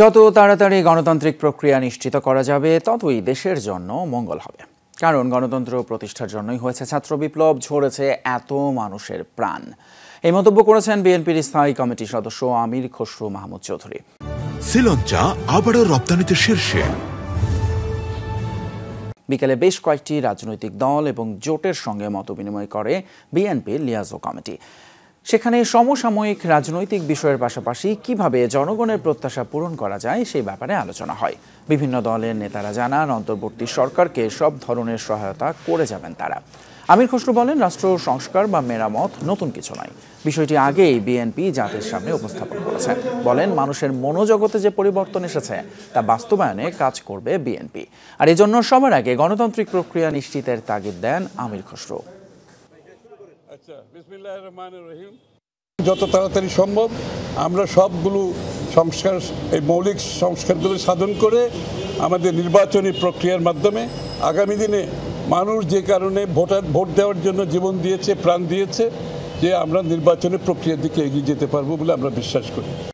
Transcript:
যত তাড়াতাড়ি গণতান্ত্রিক প্রক্রিয়া নিশ্চিত করা যাবে ততই দেশের জন্য মঙ্গল হবে কারণ গণতন্ত্র প্রতিষ্ঠার জন্যই হয়েছে ছাত্র বিপ্লব ঝরেছে এত মানুষের প্রাণ এই মন্তব্য করেছেন বিএনপির স্থায়ী কমিটির সদস্য আমির খসরু মাহমুদ চৌধুরী শ্রীলঞ্চা আবারও রপ্তানিতে শীর্ষে বিকেলে বেশ কয়েকটি রাজনৈতিক দল এবং জোটের সঙ্গে মতবিনিময় করে বিএনপির লিয়াজো কমিটি সেখানে সমসাময়িক রাজনৈতিক বিষয়ের পাশাপাশি কিভাবে জনগণের প্রত্যাশা পূরণ করা যায় সেই ব্যাপারে আলোচনা হয় বিভিন্ন দলের নেতারা জানান অন্তর্বর্তী সরকারকে সব ধরনের সহায়তা করে যাবেন তারা আমির খসরু বলেন রাষ্ট্র সংস্কার বা মেরামত নতুন কিছু নয় বিষয়টি আগেই বিএনপি জাতির সামনে উপস্থাপন করেছে বলেন মানুষের মনোজগতে যে পরিবর্তন এসেছে তা বাস্তবায়নে কাজ করবে বিএনপি আর এজন্য সবার আগে গণতান্ত্রিক প্রক্রিয়া নিশ্চিতের তাগিদ দেন আমির খসরু আচ্ছা, যত তাড়াতাড়ি সম্ভব আমরা সবগুলো সংস্কার এই মৌলিক সংস্কারগুলো সাধন করে আমাদের নির্বাচনী প্রক্রিয়ার মাধ্যমে আগামী দিনে মানুষ যে কারণে ভোটার ভোট দেওয়ার জন্য জীবন দিয়েছে প্রাণ দিয়েছে যে আমরা নির্বাচনী প্রক্রিয়ার দিকে এগিয়ে যেতে পারবো বলে আমরা বিশ্বাস করি